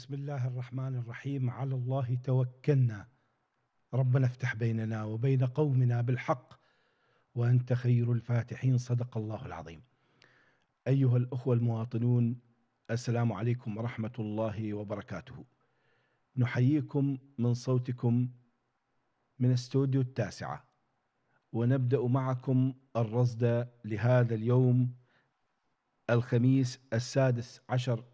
بسم الله الرحمن الرحيم على الله توكلنا ربنا افتح بيننا وبين قومنا بالحق وانت خير الفاتحين صدق الله العظيم. ايها الاخوه المواطنون السلام عليكم ورحمه الله وبركاته. نحييكم من صوتكم من استوديو التاسعه ونبدا معكم الرصد لهذا اليوم الخميس السادس عشر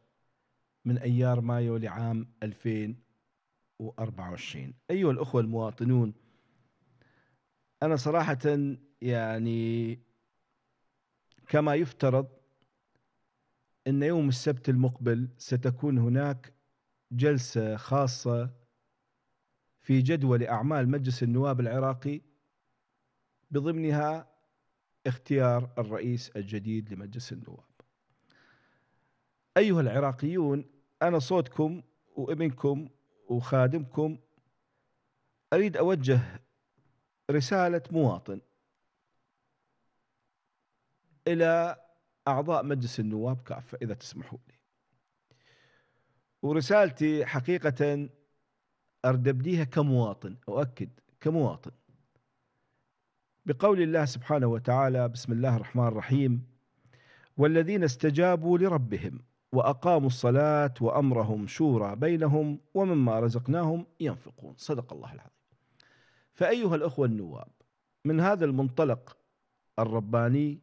من أيار مايو لعام 2024 أيها الأخوة المواطنون أنا صراحة يعني كما يفترض أن يوم السبت المقبل ستكون هناك جلسة خاصة في جدول أعمال مجلس النواب العراقي بضمنها اختيار الرئيس الجديد لمجلس النواب. أيها العراقيون أنا صوتكم وابنكم وخادمكم أريد أوجه رسالة مواطن إلى أعضاء مجلس النواب كافة إذا تسمحوا لي ورسالتي حقيقة أردبديها كمواطن أؤكد كمواطن بقول الله سبحانه وتعالى بسم الله الرحمن الرحيم والذين استجابوا لربهم واقاموا الصلاه وامرهم شورى بينهم ومما رزقناهم ينفقون صدق الله العظيم فايها الاخوه النواب من هذا المنطلق الرباني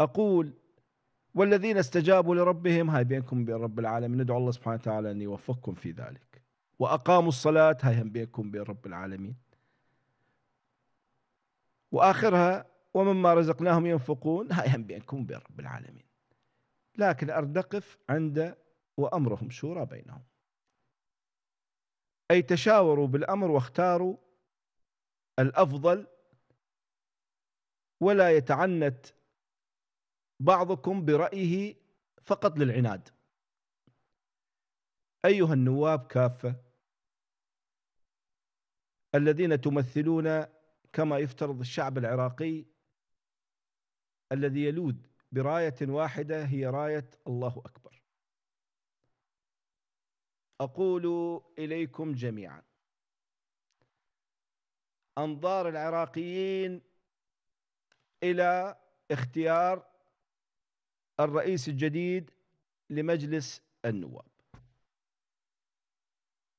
اقول والذين استجابوا لربهم هاي بينكم وبين رب العالمين ندعو الله سبحانه وتعالى ان يوفقكم في ذلك واقاموا الصلاه هاي بينكم وبين رب العالمين واخرها ومما رزقناهم ينفقون هاي بينكم وبين رب العالمين لكن أردقف عند وأمرهم شورى بينهم أي تشاوروا بالأمر واختاروا الأفضل ولا يتعنت بعضكم برأيه فقط للعناد أيها النواب كافة الذين تمثلون كما يفترض الشعب العراقي الذي يلوذ برايه واحده هي رايه الله اكبر اقول اليكم جميعا انظار العراقيين الى اختيار الرئيس الجديد لمجلس النواب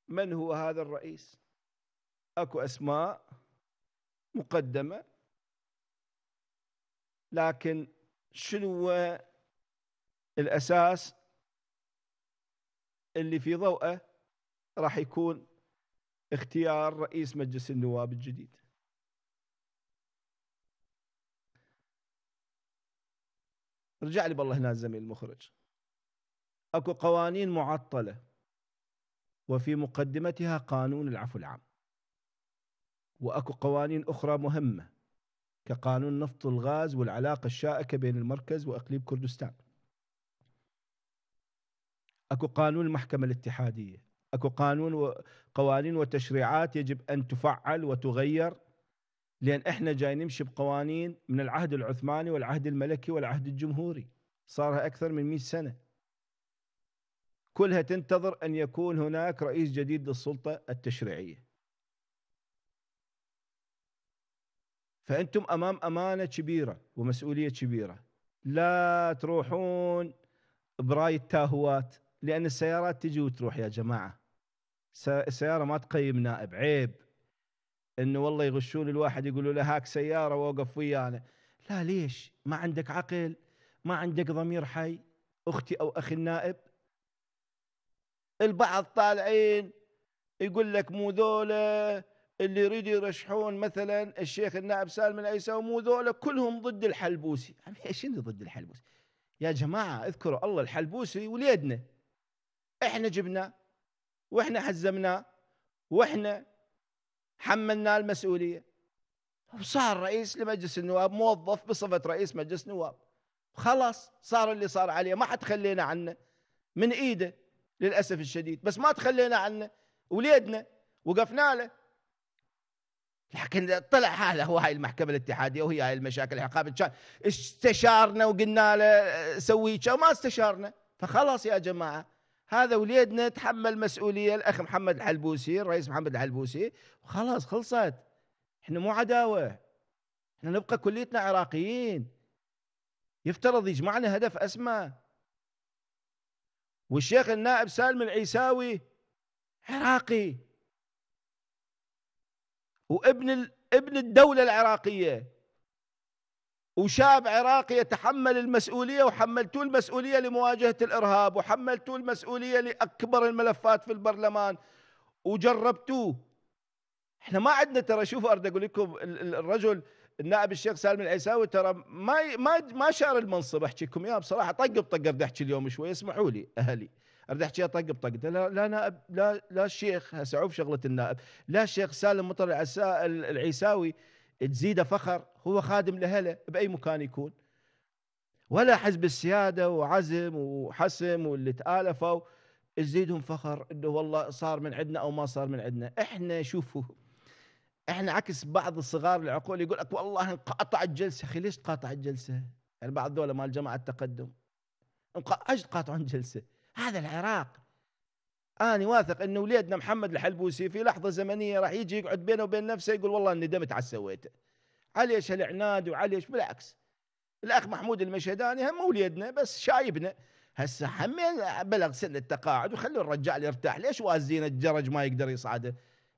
من هو هذا الرئيس اكو اسماء مقدمه لكن شنو الأساس اللي في ضوءه راح يكون اختيار رئيس مجلس النواب الجديد رجع لي بالله هنا الزميل المخرج اكو قوانين معطله وفي مقدمتها قانون العفو العام واكو قوانين اخرى مهمه كقانون نفط الغاز والعلاقة الشائكة بين المركز وأقليم كردستان أكو قانون المحكمة الاتحادية أكو قانون وقوانين وتشريعات يجب أن تفعل وتغير لأن إحنا جاي نمشي بقوانين من العهد العثماني والعهد الملكي والعهد الجمهوري صارها أكثر من 100 سنة كلها تنتظر أن يكون هناك رئيس جديد للسلطة التشريعية فانتم امام امانه كبيره ومسؤوليه كبيره لا تروحون براي التاهوات لان السيارات تجي وتروح يا جماعه السياره ما تقيم نائب عيب انه والله يغشون الواحد يقولوا له هاك سياره ووقف ويانا لا ليش ما عندك عقل ما عندك ضمير حي اختي او اخي النائب البعض طالعين يقول لك مو ذولا اللي يريدوا يرشحون مثلا الشيخ النائب سالم العيسى ومو ذولا كلهم ضد الحلبوسي يعني ايش اللي ضد الحلبوسي يا جماعة اذكروا الله الحلبوسي وليدنا احنا جبناه واحنا حزمناه واحنا حملناه المسؤولية وصار رئيس لمجلس النواب موظف بصفة رئيس مجلس نواب خلاص صار اللي صار عليه ما حد تخلينا عنه من ايده للأسف الشديد بس ما تخلينا عنه وليدنا وقفنا له لكن طلع هذا هو هاي المحكمه الاتحاديه وهي هاي المشاكل العقاب استشارنا وقلنا له سوي ما استشارنا فخلاص يا جماعه هذا وليدنا تحمل مسؤوليه الاخ محمد الحلبوسي الرئيس محمد الحلبوسي وخلاص خلصت احنا مو عداوه احنا نبقى كليتنا عراقيين يفترض يجمعنا هدف اسمى والشيخ النائب سالم العيساوي عراقي وابن ابن الدولة العراقية وشاب عراقي يتحمل المسؤولية وحملتوه المسؤولية لمواجهة الإرهاب وحملتوه المسؤولية لأكبر الملفات في البرلمان وجربتوه احنا ما عندنا ترى شوفوا ارد اقول لكم الرجل النائب الشيخ سالم العيساوي ترى ما ما ما شار المنصب احكي لكم اياه بصراحه طق بطق بدي احكي اليوم شوي اسمحوا لي اهلي اريد احكيها طق بطق لا لا نائب لا لا الشيخ هسه عوف شغله النائب لا الشيخ سالم مطر العيساوي تزيده فخر هو خادم لهله باي مكان يكون ولا حزب السياده وعزم وحسم واللي تالفوا تزيدهم فخر انه والله صار من عندنا او ما صار من عندنا احنا شوفوا احنا عكس بعض الصغار العقول يقول لك والله انقطع الجلسه اخي ليش تقاطع الجلسه؟ يعني بعض دولة مال جماعه التقدم ايش تقاطعون جلسه؟ هذا العراق أنا واثق أن ولادنا محمد الحلبوسي في لحظة زمنية راح يجي يقعد بينه وبين نفسه يقول والله ندمت على سويته عليش العناد وعليش بالعكس الأخ محمود المشهداني هم وليدنا بس شايبنا هسه حمين بلغ سن التقاعد وخلوا الرجال يرتاح ليش وازين الجرج ما يقدر يصعده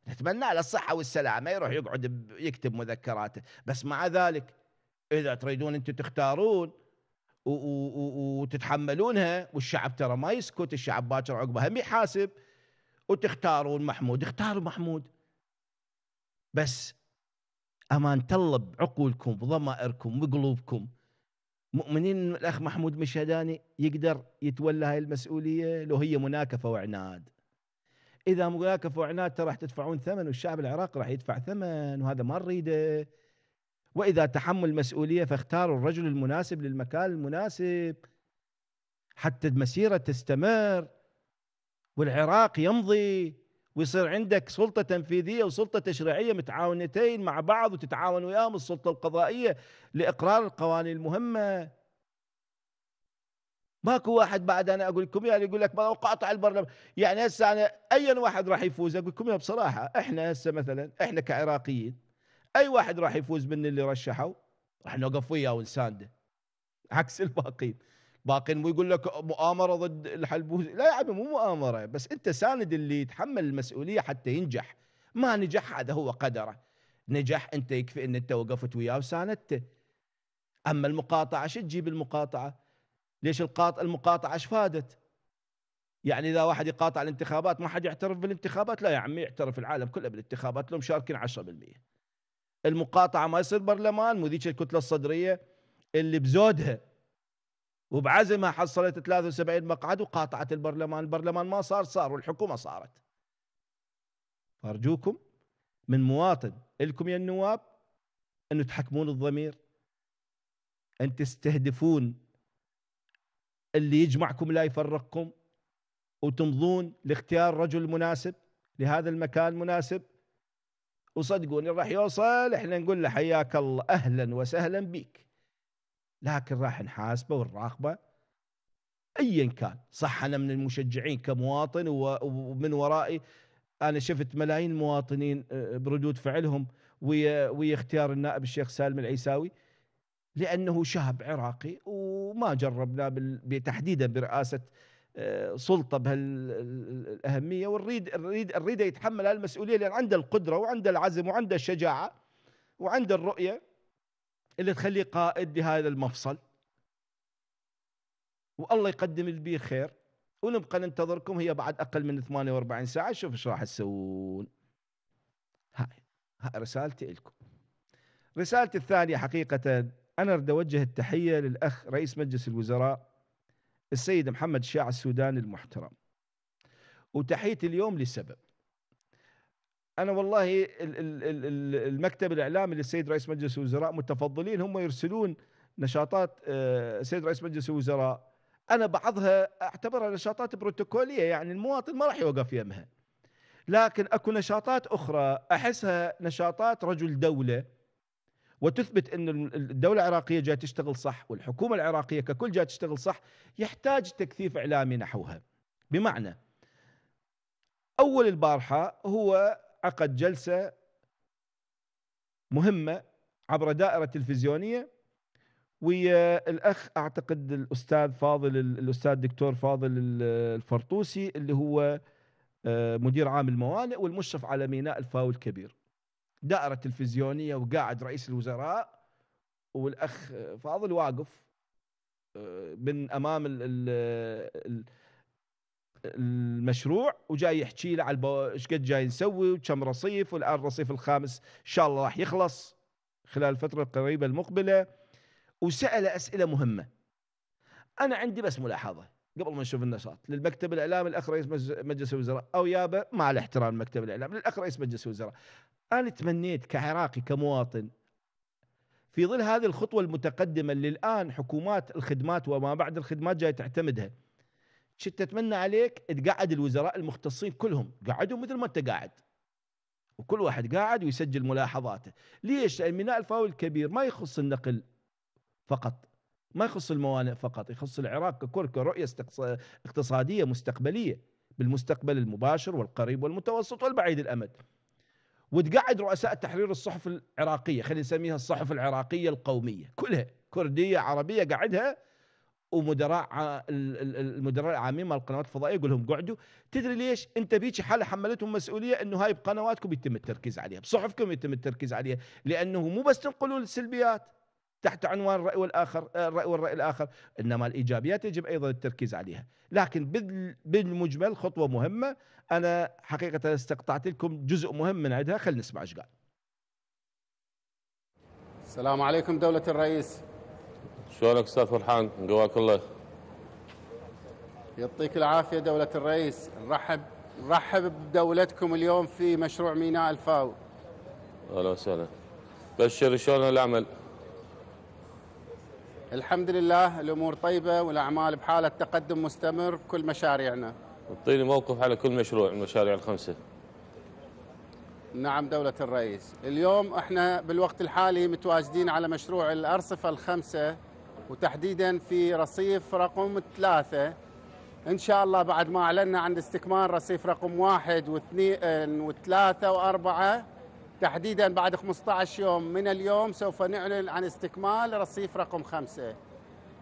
نتمنى له الصحة والسلامة يروح يقعد يكتب مذكراته بس مع ذلك إذا تريدون أنتم تختارون وتتحملونها والشعب ترى ما يسكت الشعب باكر عقبه هم يحاسب وتختارون محمود اختاروا محمود بس أمان الله بعقولكم بضمائركم بقلوبكم مؤمنين الأخ محمود مشهداني يقدر يتولى هاي المسؤولية لو هي مناكفة وعناد إذا مناكفة وعناد ترى راح تدفعون ثمن والشعب العراقي راح يدفع ثمن وهذا ما نريده واذا تحمل مسؤوليه فاختاروا الرجل المناسب للمكان المناسب حتى المسيره تستمر والعراق يمضي ويصير عندك سلطه تنفيذيه وسلطه تشريعيه متعاونتين مع بعض وتتعاون وياهم السلطه القضائيه لاقرار القوانين المهمه ماكو واحد بعد انا اقول لكم يعني يقول لك ما قاطع البرلمان يعني هسه انا اي واحد راح يفوز اقول لكم بصراحه احنا هسه مثلا احنا كعراقيين اي واحد راح يفوز من اللي رشحوا راح نوقف وياه ونسانده عكس الباقين باقين مو يقول لك مؤامره ضد الحلبوسي لا يا عمي مو مؤامره بس انت ساند اللي يتحمل المسؤوليه حتى ينجح ما نجح هذا هو قدره نجح انت يكفي ان انت وقفت وياه وساندته اما المقاطعه شو تجيب المقاطعه؟ ليش القاط المقاطعه ايش فادت؟ يعني اذا واحد يقاطع الانتخابات ما حد يعترف بالانتخابات لا يا عمي يعترف العالم كله بالانتخابات لو مشاركين 10% المقاطعه ما برلمان مو مذيك الكتله الصدريه اللي بزودها وبعزمها حصلت 73 مقعد وقاطعت البرلمان، البرلمان ما صار صار والحكومه صارت. فارجوكم من مواطن الكم يا النواب انه تحكمون الضمير ان تستهدفون اللي يجمعكم لا يفرقكم وتمضون لاختيار رجل مناسب لهذا المكان مناسب وصدقوني راح يوصل احنا نقول له حياك الله اهلا وسهلا بك لكن راح نحاسبه ونراقبه ايا كان صح انا من المشجعين كمواطن ومن ورائي انا شفت ملايين مواطنين آه، بردود فعلهم ويا ويا اختيار النائب الشيخ سالم العيساوي لانه شاب عراقي وما جربنا بتحديدا برئاسه سلطه بهالاهميه والريد الريد الريد يتحمل هالمسؤوليه لان عنده القدره وعنده العزم وعنده الشجاعه وعنده الرؤيه اللي تخليه قائد لهذا المفصل والله يقدم اللي بيه خير ونبقى ننتظركم هي بعد اقل من 48 ساعه شوف ايش راح تسوون هاي هاي رسالتي لكم رسالتي الثانيه حقيقه انا اريد اوجه التحيه للاخ رئيس مجلس الوزراء السيد محمد شاع السوداني المحترم وتحيتي اليوم لسبب انا والله المكتب الاعلامي للسيد رئيس مجلس الوزراء متفضلين هم يرسلون نشاطات السيد آه، رئيس مجلس الوزراء انا بعضها اعتبرها نشاطات بروتوكوليه يعني المواطن ما راح يوقف يمها لكن اكو نشاطات اخرى احسها نشاطات رجل دوله وتثبت أن الدولة العراقية جاية تشتغل صح والحكومة العراقية ككل جاية تشتغل صح يحتاج تكثيف إعلامي نحوها بمعنى أول البارحة هو عقد جلسة مهمة عبر دائرة تلفزيونية ويا الاخ اعتقد الاستاذ فاضل الاستاذ دكتور فاضل الفرطوسي اللي هو آه، مدير عام الموانئ والمشرف على ميناء الفاو الكبير دائره تلفزيونيه وقاعد رئيس الوزراء والاخ فاضل واقف آه، من امام الـ الـ المشروع وجاي يحكي له على ايش قد جاي نسوي وكم رصيف والان الرصيف الخامس ان شاء الله راح يخلص خلال الفتره القريبه المقبله وسال اسئله مهمه انا عندي بس ملاحظه قبل ما نشوف النشاط للمكتب الاعلامي الاخ رئيس مجلس الوزراء او يابا مع الاحترام مكتب الاعلام للاخ رئيس مجلس الوزراء انا تمنيت كعراقي كمواطن في ظل هذه الخطوه المتقدمه اللي الان حكومات الخدمات وما بعد الخدمات جاي تعتمدها كنت اتمنى عليك تقعد الوزراء المختصين كلهم قعدوا مثل ما انت قاعد وكل واحد قاعد ويسجل ملاحظاته ليش لان ميناء الفاول الكبير ما يخص النقل فقط ما يخص الموانئ فقط يخص العراق ككل كرؤية اقتصادية مستقبلية بالمستقبل المباشر والقريب والمتوسط والبعيد الأمد وتقعد رؤساء تحرير الصحف العراقية خلينا نسميها الصحف العراقية القومية كلها كردية عربية قعدها ومدراء المدراء العامين مال القنوات الفضائيه يقول لهم قعدوا تدري ليش انت بيك حاله حملتهم مسؤوليه انه هاي بقنواتكم يتم التركيز عليها بصحفكم يتم التركيز عليها لانه مو بس تنقلون السلبيات تحت عنوان الرأي والآخر آه، الرأي والرأي الآخر إنما الإيجابيات يجب أيضا التركيز عليها لكن بالمجمل خطوة مهمة أنا حقيقة استقطعت لكم جزء مهم من عندها خلينا نسمع إيش قال السلام عليكم دولة الرئيس شلونك أستاذ فرحان قواك الله يعطيك العافية دولة الرئيس نرحب نرحب بدولتكم اليوم في مشروع ميناء الفاو أهلا وسهلا بشر شلون العمل؟ الحمد لله الامور طيبه والاعمال بحاله تقدم مستمر في كل مشاريعنا. اعطيني موقف على كل مشروع من المشاريع الخمسه. نعم دولة الرئيس، اليوم احنا بالوقت الحالي متواجدين على مشروع الارصفه الخمسه وتحديدا في رصيف رقم ثلاثه. ان شاء الله بعد ما اعلنا عن استكمال رصيف رقم واحد واثنين آه، وثلاثه واربعه تحديدا بعد 15 يوم من اليوم سوف نعلن عن استكمال رصيف رقم خمسة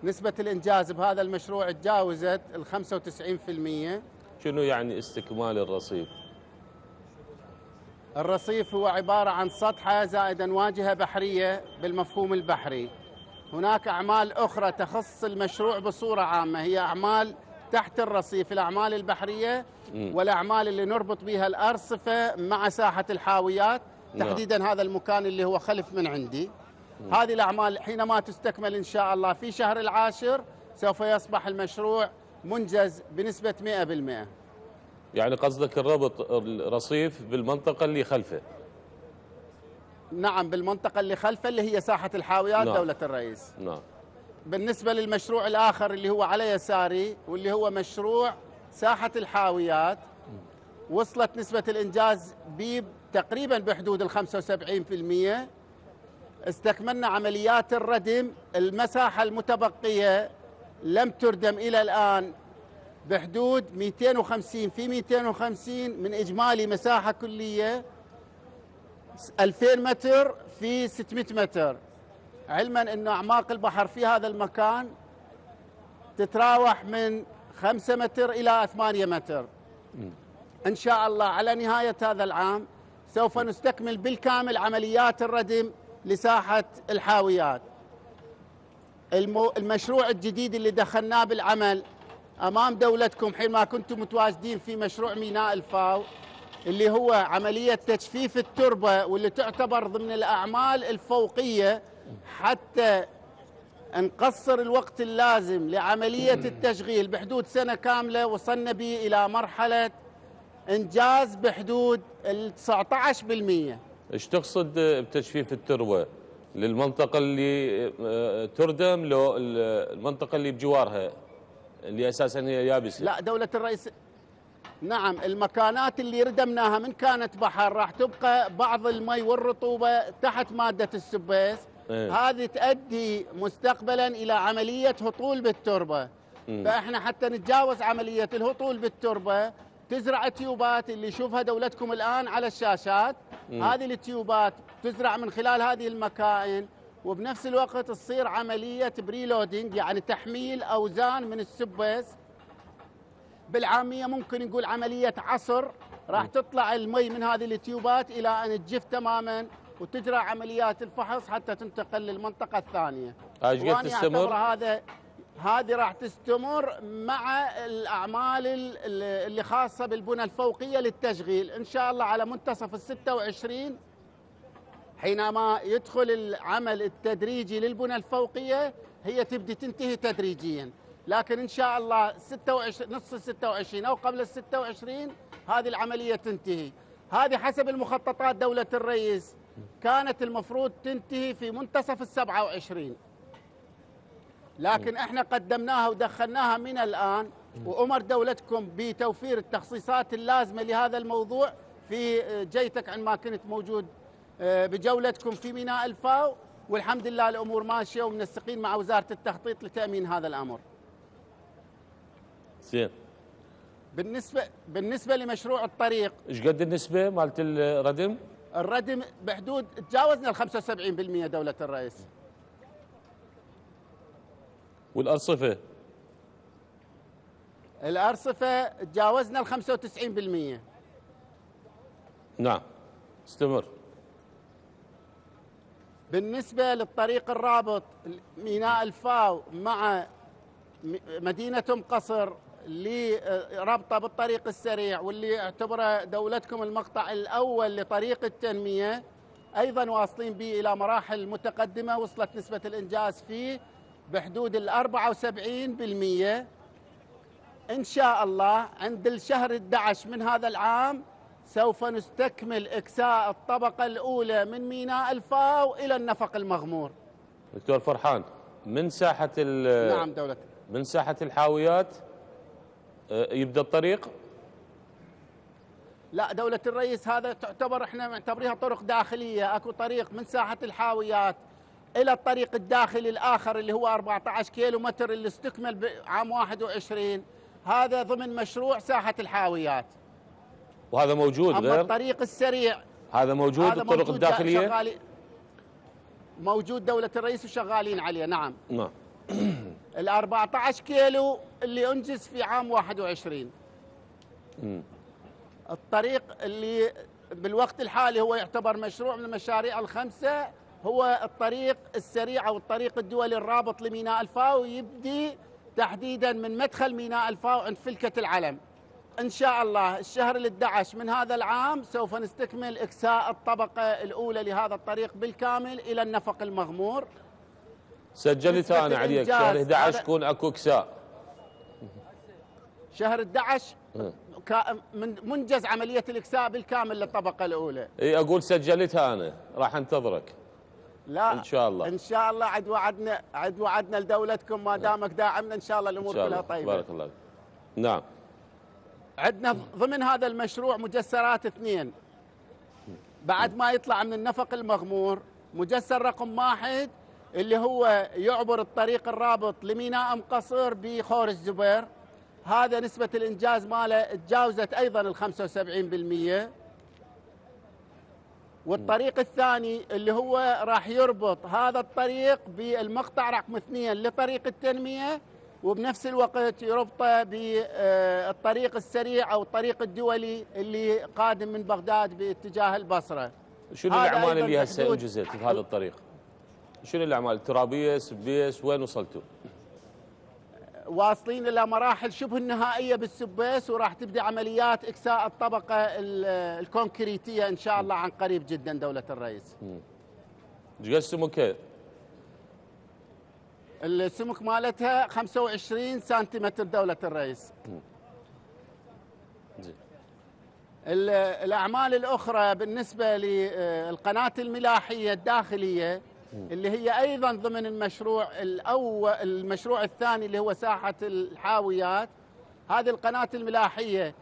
نسبة الإنجاز بهذا المشروع تجاوزت ال 95% شنو يعني استكمال الرصيف؟ الرصيف هو عبارة عن سطحة زائدا واجهة بحرية بالمفهوم البحري هناك أعمال أخرى تخص المشروع بصورة عامة هي أعمال تحت الرصيف الأعمال البحرية والأعمال اللي نربط بها الأرصفة مع ساحة الحاويات نعم. تحديدا هذا المكان اللي هو خلف من عندي هذه الأعمال حينما تستكمل إن شاء الله في شهر العاشر سوف يصبح المشروع منجز بنسبة 100% يعني قصدك الربط الرصيف بالمنطقة اللي خلفه نعم بالمنطقة اللي خلفه اللي هي ساحة الحاويات نعم. دولة الرئيس نعم بالنسبة للمشروع الآخر اللي هو على يساري واللي هو مشروع ساحة الحاويات وصلت نسبة الإنجاز بيب تقريبا بحدود ال 75% استكملنا عمليات الردم المساحة المتبقية لم تردم إلى الآن بحدود 250 في 250 من إجمالي مساحة كلية 2000 متر في 600 متر علما أن أعماق البحر في هذا المكان تتراوح من 5 متر إلى 8 متر إن شاء الله على نهاية هذا العام سوف نستكمل بالكامل عمليات الردم لساحة الحاويات المشروع الجديد اللي دخلناه بالعمل أمام دولتكم حينما كنتم متواجدين في مشروع ميناء الفاو اللي هو عملية تجفيف التربة واللي تعتبر ضمن الأعمال الفوقية حتى نقصر الوقت اللازم لعملية التشغيل بحدود سنة كاملة وصلنا به إلى مرحلة انجاز بحدود ال 19% ايش تقصد بتجفيف التروه للمنطقه اللي آه، تردم لو المنطقه اللي بجوارها اللي اساسا هي يابسه لا دوله الرئيس نعم المكانات اللي ردمناها من كانت بحر راح تبقى بعض المي والرطوبه تحت ماده السبيس إيه؟ هذه تؤدي مستقبلا الى عمليه هطول بالتربه إيه. فاحنا حتى نتجاوز عمليه الهطول بالتربه تزرع التيوبات اللي يشوفها دولتكم الآن على الشاشات مم. هذه التيوبات تزرع من خلال هذه المكائن وبنفس الوقت تصير عملية بريلودينج يعني تحميل أوزان من السبس بالعامية ممكن نقول عملية عصر راح تطلع المي من هذه التيوبات إلى أن تجف تماما وتجرى عمليات الفحص حتى تنتقل للمنطقة الثانية ايش تستمر؟ هذا هذه راح تستمر مع الاعمال اللي خاصه بالبنى الفوقيه للتشغيل ان شاء الله على منتصف ال 26 حينما يدخل العمل التدريجي للبنى الفوقيه هي تبدي تنتهي تدريجيا لكن ان شاء الله 26 نص ال 26 او قبل ال 26 هذه العمليه تنتهي هذه حسب المخططات دوله الرئيس كانت المفروض تنتهي في منتصف ال 27 لكن احنا قدمناها ودخلناها من الان وامر دولتكم بتوفير التخصيصات اللازمه لهذا الموضوع في آه، جيتك عندما كنت موجود آه، بجولتكم في ميناء الفاو والحمد لله الامور ماشيه ومنسقين مع وزاره التخطيط لتامين هذا الامر. زين بالنسبه بالنسبه لمشروع الطريق ايش قد النسبه مالت الردم؟ الردم بحدود تجاوزنا ال 75% دوله الرئيس. والأرصفة الأرصفة تجاوزنا ال 95% نعم استمر بالنسبة للطريق الرابط ميناء الفاو مع مدينة أم قصر اللي ربطه بالطريق السريع واللي اعتبره دولتكم المقطع الأول لطريق التنمية أيضا واصلين به إلى مراحل متقدمة وصلت نسبة الإنجاز فيه بحدود ال 74% إن شاء الله عند الشهر 11 من هذا العام سوف نستكمل إكساء الطبقة الأولى من ميناء الفاو إلى النفق المغمور دكتور فرحان من ساحة نعم دولتك من ساحة الحاويات آه، يبدأ الطريق لا دولة الرئيس هذا تعتبر احنا معتبريها طرق داخلية اكو طريق من ساحة الحاويات الى الطريق الداخلي الاخر اللي هو 14 كيلو متر اللي استكمل عام 21 هذا ضمن مشروع ساحه الحاويات وهذا موجود أما غير الطريق السريع هذا موجود هذا الطرق موجود الداخليه موجود دولة الرئيس وشغالين عليه نعم نعم ال 14 كيلو اللي انجز في عام 21 امم الطريق اللي بالوقت الحالي هو يعتبر مشروع من المشاريع الخمسه هو الطريق السريع او الطريق الدولي الرابط لميناء الفاو يبدي تحديدا من مدخل ميناء الفاو عند فلكه العلم. ان شاء الله الشهر ال11 من هذا العام سوف نستكمل اكساء الطبقه الاولى لهذا الطريق بالكامل الى النفق المغمور. سجلت انا عليك شهر 11 يكون اكو اكساء. شهر 11 من منجز عمليه الاكساء بالكامل للطبقه الاولى. اي اقول سجلتها انا راح انتظرك. لا ان شاء الله ان شاء الله عد وعدنا عد وعدنا لدولتكم ما دامك داعمنا ان شاء الله الامور شاء الله. كلها طيبه بارك الله نعم عندنا ضمن هذا المشروع مجسرات اثنين بعد ما يطلع من النفق المغمور مجسر رقم واحد اللي هو يعبر الطريق الرابط لميناء ام قصر بخور الزبير هذا نسبة الإنجاز ماله تجاوزت أيضا ال 75% والطريق الثاني اللي هو راح يربط هذا الطريق بالمقطع رقم اثنين لطريق التنمية وبنفس الوقت يربطه بالطريق السريع أو الطريق الدولي اللي قادم من بغداد باتجاه البصرة شنو الأعمال اللي هسه انجزت في هذا الطريق؟ شنو الأعمال الترابية سبيس وين وصلتوا؟ واصلين الى مراحل شبه النهائيه بالسبيس وراح تبدا عمليات اكساء الطبقه الكونكريتيه ان شاء الله عن قريب جدا دوله الرئيس. ايش سمكها؟ السمك مالتها 25 سنتيمتر دوله الرئيس. زين. الاعمال الاخرى بالنسبه للقناه آه، الملاحيه الداخليه اللي هي ايضا ضمن المشروع الاول المشروع الثاني اللي هو ساحه الحاويات هذه القناه الملاحيه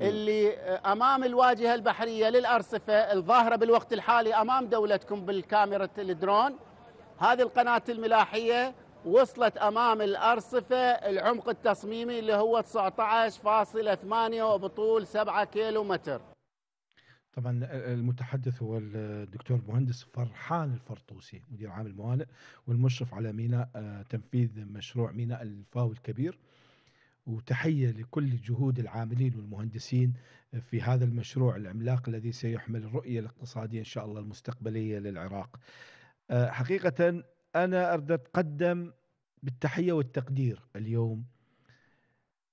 اللي امام الواجهه البحريه للارصفه الظاهره بالوقت الحالي امام دولتكم بالكاميرا الدرون هذه القناه الملاحيه وصلت امام الارصفه العمق التصميمي اللي هو 19.8 وبطول 7 كيلو متر طبعا المتحدث هو الدكتور مهندس فرحان الفرطوسي مدير عام الموانئ والمشرف على ميناء آه، تنفيذ مشروع ميناء الفاو الكبير وتحية لكل جهود العاملين والمهندسين في هذا المشروع العملاق الذي سيحمل الرؤية الاقتصادية إن شاء الله المستقبلية للعراق آه، حقيقة أنا أرد أتقدم بالتحية والتقدير اليوم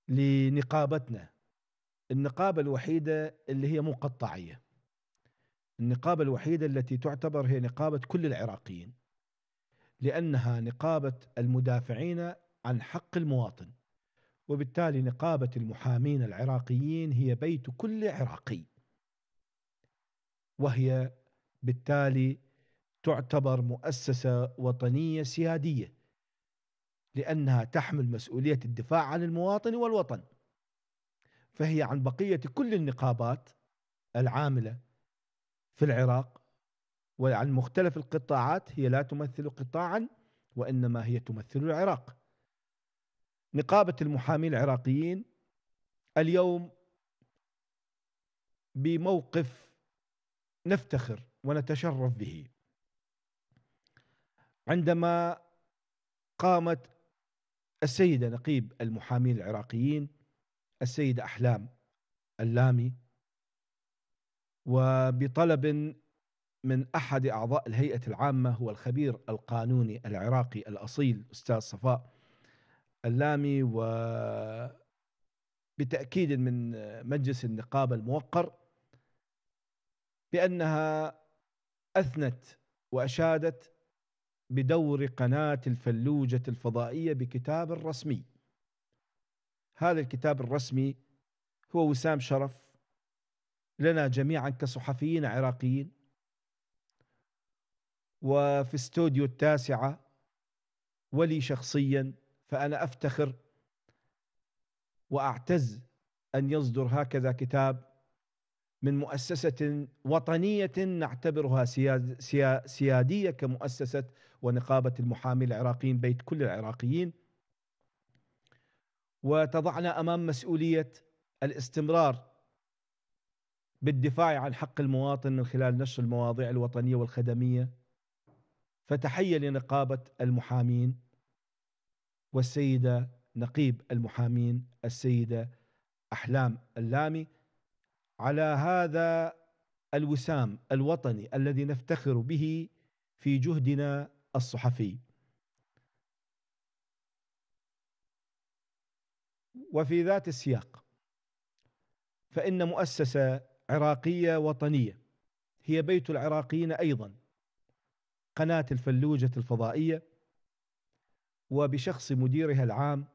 لنقابتنا النقابة الوحيدة اللي هي مو قطاعية النقابة الوحيدة التي تعتبر هي نقابة كل العراقيين لأنها نقابة المدافعين عن حق المواطن وبالتالي نقابة المحامين العراقيين هي بيت كل عراقي وهي بالتالي تعتبر مؤسسة وطنية سيادية لأنها تحمل مسؤولية الدفاع عن المواطن والوطن فهي عن بقية كل النقابات العاملة في العراق وعن مختلف القطاعات هي لا تمثل قطاعا وانما هي تمثل العراق. نقابه المحامين العراقيين اليوم بموقف نفتخر ونتشرف به. عندما قامت السيده نقيب المحامين العراقيين السيده احلام اللامي وبطلب من احد اعضاء الهيئه العامه هو الخبير القانوني العراقي الاصيل استاذ صفاء اللامي و بتاكيد من مجلس النقابه الموقر بانها اثنت واشادت بدور قناه الفلوجه الفضائيه بكتاب رسمي هذا الكتاب الرسمي هو وسام شرف لنا جميعا كصحفيين عراقيين وفي استوديو التاسعة ولي شخصيا فأنا أفتخر وأعتز أن يصدر هكذا كتاب من مؤسسة وطنية نعتبرها سيادية كمؤسسة ونقابة المحامي العراقيين بيت كل العراقيين وتضعنا أمام مسؤولية الاستمرار بالدفاع عن حق المواطن من خلال نشر المواضيع الوطنيه والخدميه فتحيه لنقابه المحامين والسيده نقيب المحامين السيده احلام اللامي على هذا الوسام الوطني الذي نفتخر به في جهدنا الصحفي وفي ذات السياق فإن مؤسسة عراقية وطنية هي بيت العراقيين أيضا قناة الفلوجة الفضائية وبشخص مديرها العام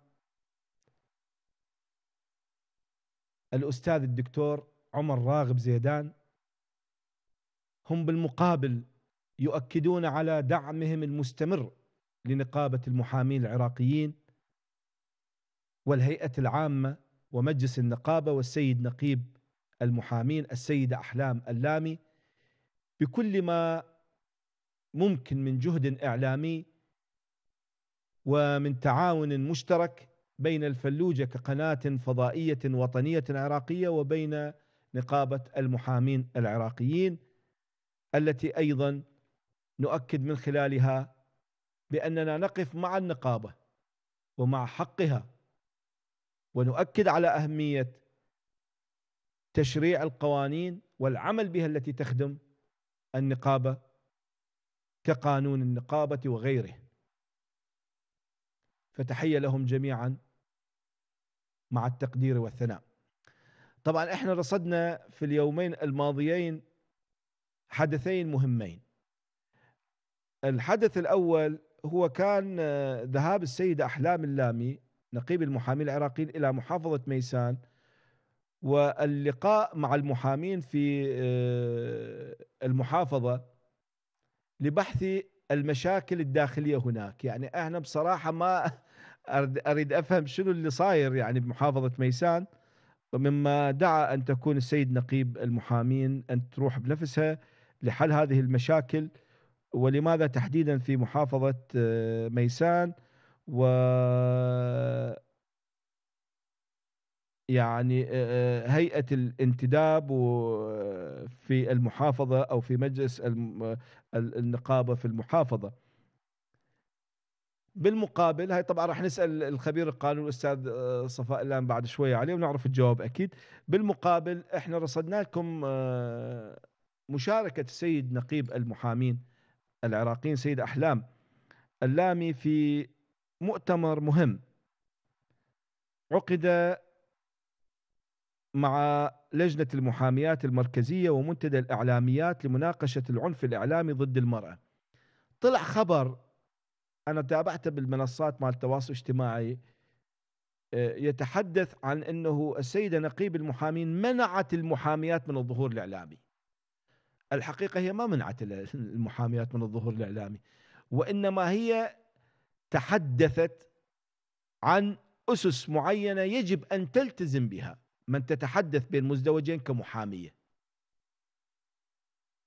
الأستاذ الدكتور عمر راغب زيدان هم بالمقابل يؤكدون على دعمهم المستمر لنقابة المحامين العراقيين والهيئة العامة ومجلس النقابة والسيد نقيب المحامين السيدة أحلام اللامي بكل ما ممكن من جهد إعلامي ومن تعاون مشترك بين الفلوجة كقناة فضائية وطنية عراقية وبين نقابة المحامين العراقيين التي أيضا نؤكد من خلالها بأننا نقف مع النقابة ومع حقها ونؤكد على أهمية تشريع القوانين والعمل بها التي تخدم النقابه كقانون النقابه وغيره فتحيه لهم جميعا مع التقدير والثناء طبعا احنا رصدنا في اليومين الماضيين حدثين مهمين الحدث الاول هو كان آه، ذهاب السيده احلام اللامي نقيب المحامي العراقي الى محافظه ميسان واللقاء مع المحامين في آه، المحافظه لبحث المشاكل الداخليه هناك يعني انا بصراحه ما اريد افهم شنو اللي صاير يعني بمحافظه ميسان مما دعا ان تكون السيد نقيب المحامين ان تروح بنفسها لحل هذه المشاكل ولماذا تحديدا في محافظه آه، ميسان و يعني هيئة الانتداب في المحافظة أو في مجلس النقابة في المحافظة بالمقابل هاي طبعا راح نسأل الخبير القانون الأستاذ صفاء الآن بعد شوية عليه ونعرف الجواب أكيد بالمقابل احنا رصدنا لكم مشاركة السيد نقيب المحامين العراقيين سيد أحلام اللامي في مؤتمر مهم عقد مع لجنة المحاميات المركزية ومنتدى الإعلاميات لمناقشة العنف الإعلامي ضد المرأة طلع خبر أنا تابعته بالمنصات مع التواصل الاجتماعي آه، يتحدث عن أنه السيدة نقيب المحامين منعت المحاميات من الظهور الإعلامي الحقيقة هي ما منعت المحاميات من الظهور الإعلامي وإنما هي تحدثت عن أسس معينة يجب أن تلتزم بها من تتحدث بين مزدوجين كمحامية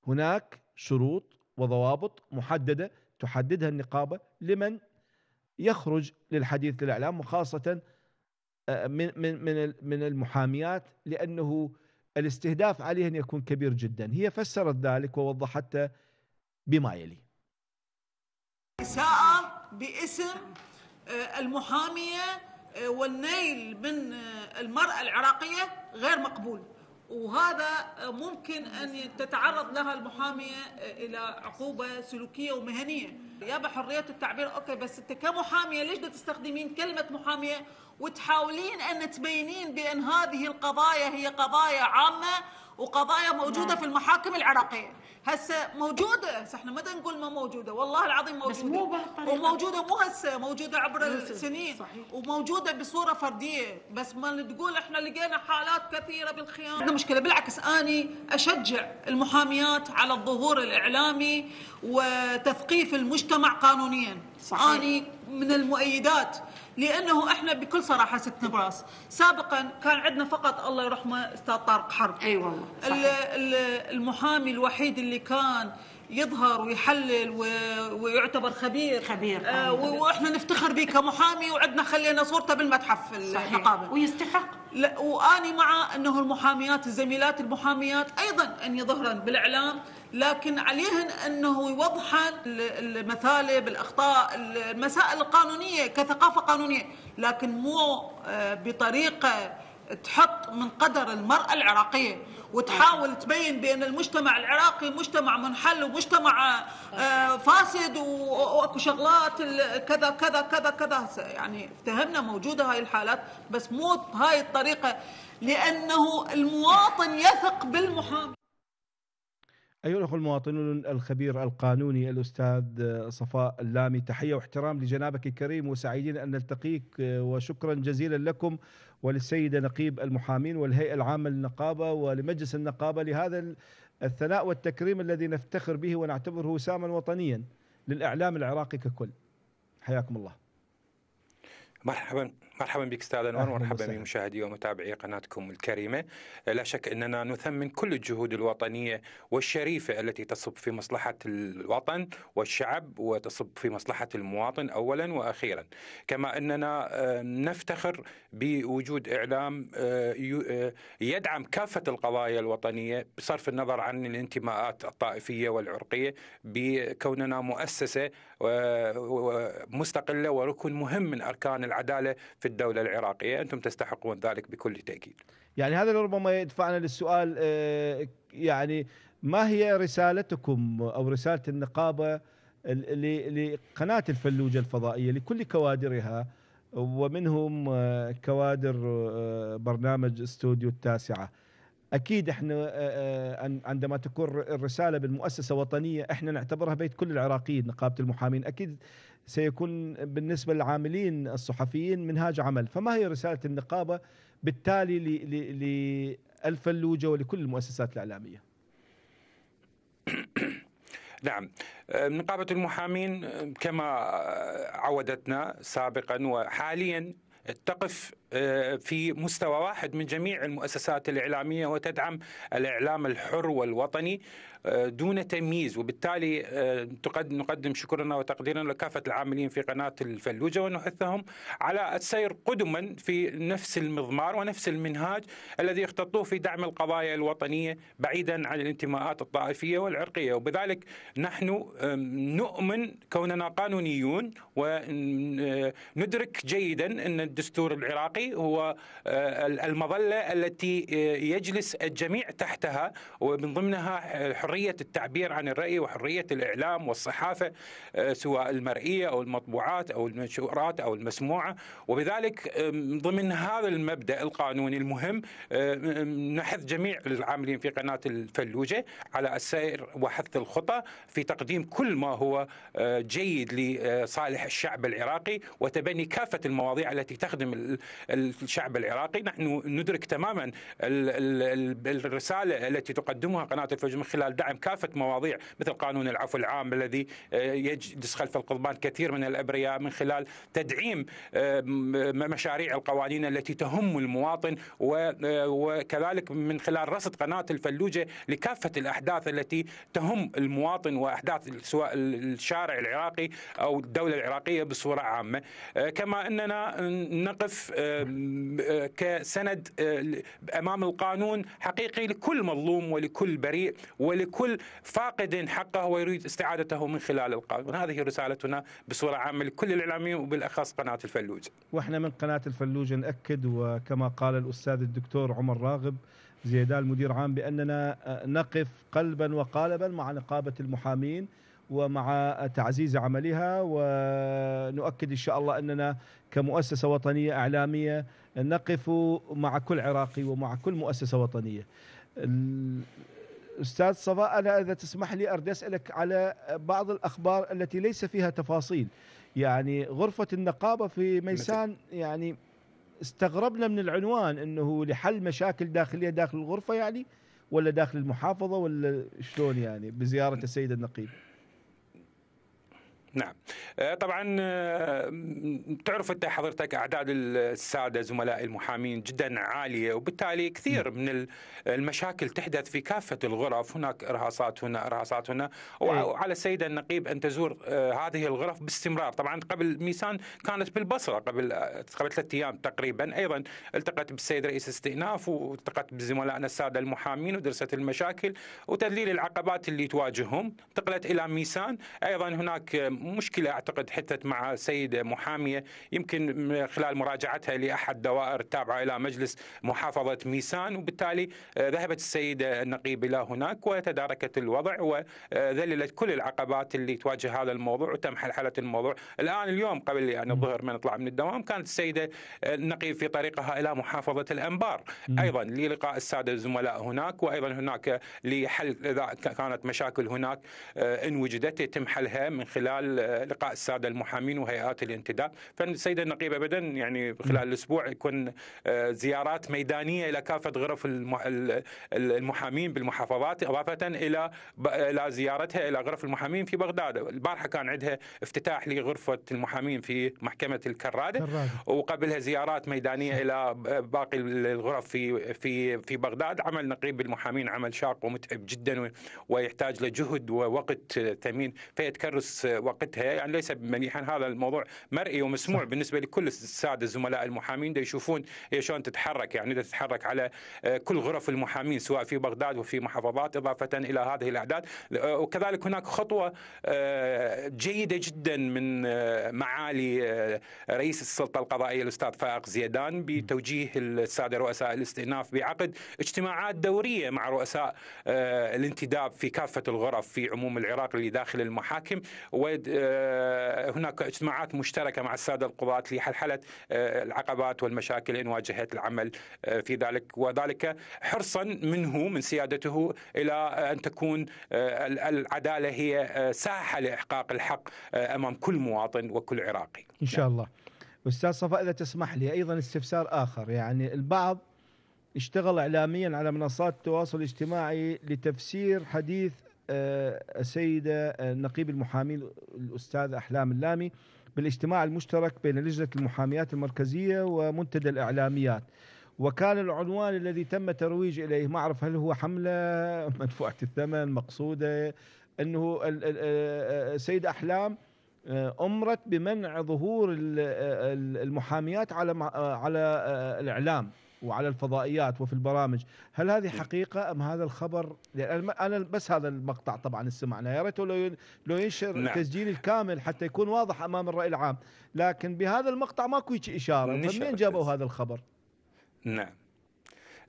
هناك شروط وضوابط محددة تحددها النقابة لمن يخرج للحديث للإعلام وخاصة آه، من من من من المحاميات لأنه الاستهداف عليه أن يكون كبير جدا هي فسرت ذلك ووضحته بما يلي إساءة باسم آه، المحامية آه، والنيل من آه، المرأة العراقية غير مقبول وهذا آه، ممكن أن تتعرض لها المحامية إلى عقوبة سلوكية ومهنية يابا حرية التعبير أوكي بس أنت كمحامية ليش تستخدمين كلمة محامية وتحاولين أن تبينين بأن هذه القضايا هي قضايا عامة وقضايا موجوده نعم. في المحاكم العراقيه هسه موجوده هسه احنا ما نقول ما موجوده والله العظيم موجوده بس مو بهالطريقه وموجوده مو هسه موجوده عبر نعم، السنين صحيح. وموجوده بصوره فرديه بس ما تقول احنا لقينا حالات كثيره بالخيانه عندنا نعم. مشكله بالعكس اني اشجع المحاميات على الظهور الاعلامي وتثقيف المجتمع قانونيا صحيح. اني من المؤيدات لانه احنا بكل صراحه ست نبراس سابقا كان عندنا فقط الله يرحمه استاذ طارق حرب اي والله المحامي الوحيد اللي كان يظهر ويحلل ويعتبر خبير خبير آه, آه، واحنا نفتخر به كمحامي وعندنا خلينا صورته بالمتحف النقابه ويستحق لا واني مع انه المحاميات الزميلات المحاميات ايضا ان يظهرن بالاعلام لكن عليهن انه يوضحن المثالب الاخطاء المسائل القانونيه كثقافه قانونيه لكن مو آه، بطريقه تحط من قدر المراه العراقيه وتحاول تبين بان المجتمع العراقي مجتمع منحل ومجتمع آه، فاسد واكو شغلات كذا كذا كذا كذا يعني افتهمنا موجوده هاي الحالات بس مو بهاي الطريقه لانه المواطن يثق بالمحامي أيها الأخوة المواطنون الخبير القانوني الأستاذ آه، صفاء اللامي تحية واحترام لجنابك الكريم وسعيدين أن نلتقيك آه، وشكرا جزيلا لكم وللسيدة نقيب المحامين والهيئة العامة للنقابة ولمجلس النقابة لهذا الثناء والتكريم الذي نفتخر به ونعتبره ساما وطنيا للإعلام العراقي ككل حياكم الله مرحبا مرحبا بك استاذ انور مرحبا بمشاهدي ومتابعي قناتكم الكريمه لا شك اننا نثمن كل الجهود الوطنيه والشريفه التي تصب في مصلحه الوطن والشعب وتصب في مصلحه المواطن اولا واخيرا كما اننا آه، نفتخر بوجود اعلام آه، آه، يدعم كافه القضايا الوطنيه بصرف النظر عن الانتماءات الطائفيه والعرقيه بكوننا مؤسسه مستقله وركن مهم من اركان العداله في في الدولة العراقية أنتم تستحقون ذلك بكل تأكيد يعني هذا ربما يدفعنا للسؤال آه، يعني ما هي رسالتكم أو رسالة النقابة لقناة الفلوجة الفضائية لكل كوادرها ومنهم آه، كوادر آه، برنامج استوديو التاسعة اكيد احنا عندما تكون الرساله بالمؤسسه وطنيه احنا نعتبرها بيت كل العراقيين نقابه المحامين اكيد سيكون بالنسبة للعاملين الصحفيين منهاج عمل فما هي رسالة النقابة بالتالي للفلوجة ولكل المؤسسات الإعلامية نعم نقابة المحامين كما عودتنا سابقا وحاليا تقف أه، في مستوى واحد من جميع المؤسسات الإعلامية وتدعم الإعلام الحر والوطني آه، دون تمييز وبالتالي آه، نقدم شكرنا وتقديرنا لكافة العاملين في قناة الفلوجة ونحثهم على السير قدما في نفس المضمار ونفس المنهاج الذي اختطوه في دعم القضايا الوطنية بعيدا عن الانتماءات الطائفية والعرقية وبذلك نحن نؤمن كوننا قانونيون وندرك آه، جيدا أن الدستور العراقي هو المظلة التي يجلس الجميع تحتها ومن ضمنها حرية حريه التعبير عن الراي وحريه الاعلام والصحافه آه، سواء المرئيه او المطبوعات او المنشورات او المسموعه وبذلك ضمن هذا المبدا القانوني المهم آه، نحث جميع العاملين في قناه الفلوجه على السير وحث الخطى في تقديم كل ما هو آه، جيد لصالح الشعب العراقي وتبني كافه المواضيع التي تخدم الشعب العراقي نحن ندرك تماما الرساله التي تقدمها قناه الفلوجه من خلال دعم كافه مواضيع مثل قانون العفو العام الذي آه، يجلس خلف القضبان كثير من الابرياء من خلال تدعيم آه، مشاريع القوانين التي تهم المواطن آه، وكذلك من خلال رصد قناه الفلوجه لكافه الاحداث التي تهم المواطن واحداث سواء الشارع العراقي او الدوله العراقيه بصوره عامه كما اننا نقف كسند امام القانون حقيقي لكل مظلوم ولكل بريء ولكل لكل فاقد حقه ويريد استعادته من خلال القانون هذه رسالتنا بصورة عامة لكل الإعلاميين وبالأخص قناة الفلوج وإحنا من قناة الفلوج نأكد وكما قال الأستاذ الدكتور عمر راغب زيدان المدير عام بأننا آه، نقف قلبا وقالبا مع نقابة المحامين ومع تعزيز عملها ونؤكد ان شاء الله اننا كمؤسسه وطنيه اعلاميه نقف مع كل عراقي ومع كل مؤسسه وطنيه استاذ صفاء انا اذا تسمح لي اريد اسالك على بعض الاخبار التي ليس فيها تفاصيل يعني غرفه النقابه في نعم. ميسان يعني استغربنا من العنوان انه لحل مشاكل داخليه داخل الغرفه يعني ولا داخل المحافظه ولا شلون يعني بزياره نعم. السيد النقيب نعم آه، طبعا آه، تعرف انت حضرتك اعداد الساده زملاء المحامين جدا عاليه وبالتالي كثير نعم. من المشاكل تحدث في كافه الغرف هناك ارهاصات هنا ارهاصات هنا وعلى إيه. السيده النقيب ان تزور آه، هذه الغرف باستمرار طبعا قبل ميسان كانت بالبصره قبل قبل ثلاث ايام تقريبا ايضا التقت بالسيد رئيس استئناف والتقت بزملائنا الساده المحامين ودرست المشاكل وتذليل العقبات اللي تواجههم انتقلت الى ميسان ايضا هناك مشكله اعتقد حدثت مع سيده محاميه يمكن خلال مراجعتها لاحد دوائر التابعه الى مجلس محافظه ميسان وبالتالي آه، ذهبت السيده النقيب الى هناك وتداركت الوضع وذللت كل العقبات اللي تواجه هذا الموضوع وتم حلحله الموضوع الان اليوم قبل يعني الظهر ما نطلع من الدوام كانت السيده آه، النقيب في طريقها الى محافظه الانبار ايضا للقاء الساده الزملاء هناك وايضا هناك لحل اذا كانت مشاكل هناك آه، ان وجدت يتم حلها من خلال خلال لقاء الساده المحامين وهيئات الانتداب فالسيده النقيبه ابدا يعني خلال الاسبوع يكون آه، زيارات ميدانيه الى كافه غرف المحامين بالمحافظات اضافه الى الى زيارتها الى غرف المحامين في بغداد البارحه كان عندها افتتاح لغرفه المحامين في محكمه الكراده وقبلها زيارات ميدانيه الى باقي الغرف في في في بغداد عمل نقيب المحامين عمل شاق ومتعب جدا ويحتاج لجهد ووقت ثمين فيتكرس وقت وقتها يعني ليس منيحا هذا الموضوع مرئي ومسموع صح. بالنسبه لكل الساده الزملاء المحامين دا يشوفون إيه شلون تتحرك يعني دا تتحرك على آه، كل غرف المحامين سواء في بغداد وفي محافظات اضافه الى هذه الاعداد آه، وكذلك هناك خطوه آه، جيده جدا من معالي رئيس السلطه القضائيه الاستاذ فائق زيدان بتوجيه الساده رؤساء الاستئناف بعقد اجتماعات دوريه مع رؤساء الانتداب في كافه الغرف في عموم العراق اللي داخل المحاكم ود آه، هناك اجتماعات مشتركه مع الساده القضاة لحلحله آه، العقبات والمشاكل ان واجهت العمل آه، في ذلك وذلك حرصا منه من سيادته الى ان تكون العداله هي ساحه لاحقاق الحق امام كل مواطن وكل عراقي. ان شاء الله. استاذ صفاء اذا تسمح لي ايضا استفسار اخر يعني البعض اشتغل اعلاميا على منصات التواصل الاجتماعي لتفسير حديث آه، السيدة آه، نقيب المحامي الأستاذ أحلام اللامي بالاجتماع المشترك بين لجنة المحاميات المركزية ومنتدى الإعلاميات وكان العنوان الذي تم ترويج إليه ما أعرف هل هو حملة مدفوعة الثمن مقصودة أنه السيدة آه، أحلام أمرت بمنع ظهور المحاميات على على الإعلام وعلى الفضائيات وفي البرامج هل هذه إيه. حقيقة أم هذا الخبر يعني أنا بس هذا المقطع طبعا سمعنا يا ريته لو لو ينشر نعم. التسجيل الكامل حتى يكون واضح أمام الرأي العام لكن بهذا المقطع ماكو إشارة فمن جابوا هذا الخبر نعم